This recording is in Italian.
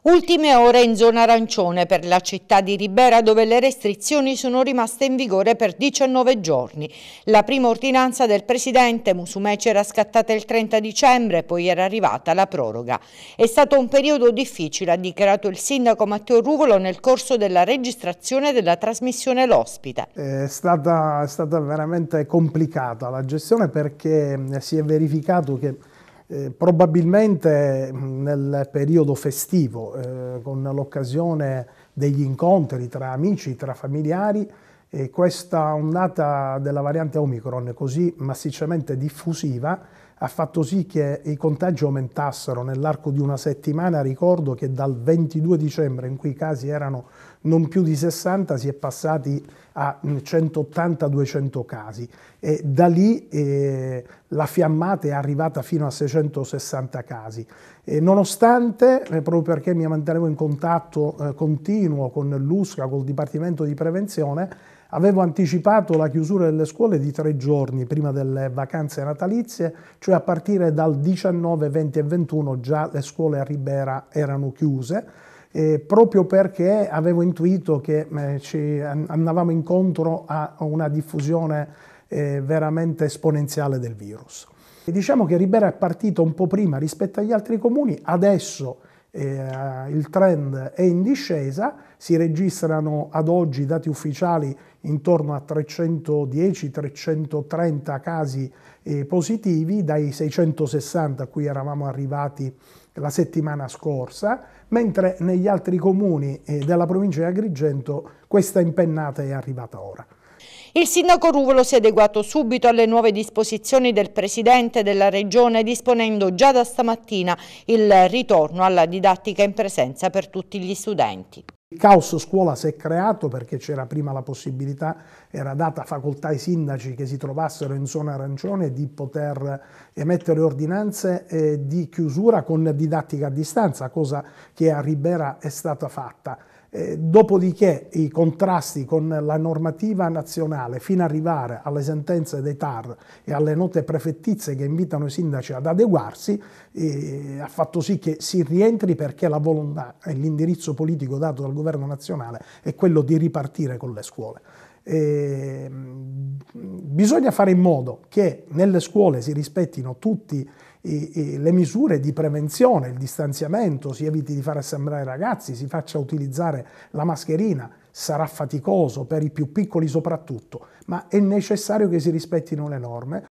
Ultime ore in zona arancione per la città di Ribera dove le restrizioni sono rimaste in vigore per 19 giorni. La prima ordinanza del presidente Musumeci era scattata il 30 dicembre, poi era arrivata la proroga. È stato un periodo difficile, ha dichiarato il sindaco Matteo Ruvolo nel corso della registrazione della trasmissione L'Ospite. È stata, è stata veramente complicata la gestione perché si è verificato che eh, probabilmente mm, nel periodo festivo, eh, con l'occasione degli incontri tra amici, tra familiari, eh, questa ondata della variante Omicron così massicciamente diffusiva ha fatto sì che i contagi aumentassero nell'arco di una settimana. Ricordo che dal 22 dicembre, in cui i casi erano non più di 60, si è passati a 180-200 mm, casi e da lì eh, la fiammata è arrivata fino a 660 casi. E nonostante, eh, proprio perché mi mantenevo in contatto eh, continuo con l'USCA, col Dipartimento di Prevenzione, Avevo anticipato la chiusura delle scuole di tre giorni prima delle vacanze natalizie, cioè a partire dal 19, 20 e 21 già le scuole a Ribera erano chiuse, eh, proprio perché avevo intuito che eh, ci andavamo incontro a una diffusione eh, veramente esponenziale del virus. E diciamo che Ribera è partito un po' prima rispetto agli altri comuni, adesso eh, il trend è in discesa, si registrano ad oggi dati ufficiali intorno a 310-330 casi eh, positivi dai 660 a cui eravamo arrivati la settimana scorsa, mentre negli altri comuni eh, della provincia di Agrigento questa impennata è arrivata ora. Il sindaco Ruvolo si è adeguato subito alle nuove disposizioni del Presidente della Regione disponendo già da stamattina il ritorno alla didattica in presenza per tutti gli studenti. Il caos scuola si è creato perché c'era prima la possibilità, era data facoltà ai sindaci che si trovassero in zona arancione di poter emettere ordinanze di chiusura con didattica a distanza, cosa che a Ribera è stata fatta. Eh, dopodiché i contrasti con la normativa nazionale fino ad arrivare alle sentenze dei TAR e alle note prefettizie che invitano i sindaci ad adeguarsi eh, ha fatto sì che si rientri perché la volontà e l'indirizzo politico dato dal governo nazionale è quello di ripartire con le scuole. Eh, bisogna fare in modo che nelle scuole si rispettino tutti i e, e le misure di prevenzione, il distanziamento, si eviti di far assemblare ragazzi, si faccia utilizzare la mascherina, sarà faticoso per i più piccoli soprattutto, ma è necessario che si rispettino le norme